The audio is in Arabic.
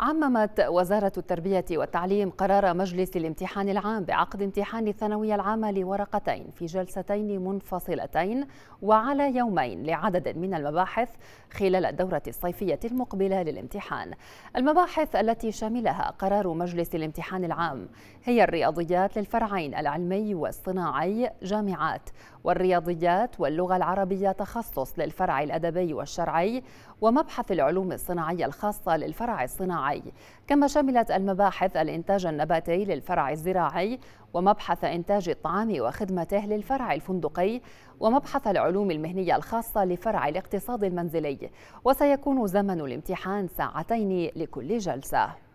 عممت وزارة التربية والتعليم قرار مجلس الامتحان العام بعقد امتحان الثانوية العامة لورقتين في جلستين منفصلتين وعلى يومين لعدد من المباحث خلال الدورة الصيفية المقبلة للامتحان. المباحث التي شملها قرار مجلس الامتحان العام هي الرياضيات للفرعين العلمي والصناعي جامعات والرياضيات واللغة العربية تخصص للفرع الأدبي والشرعي ومبحث العلوم الصناعية الخاصة للفرع الصناعي الزراعي كما شملت المباحث الإنتاج النباتي للفرع الزراعي ومبحث إنتاج الطعام وخدمته للفرع الفندقي ومبحث العلوم المهنية الخاصة لفرع الاقتصاد المنزلي وسيكون زمن الامتحان ساعتين لكل جلسة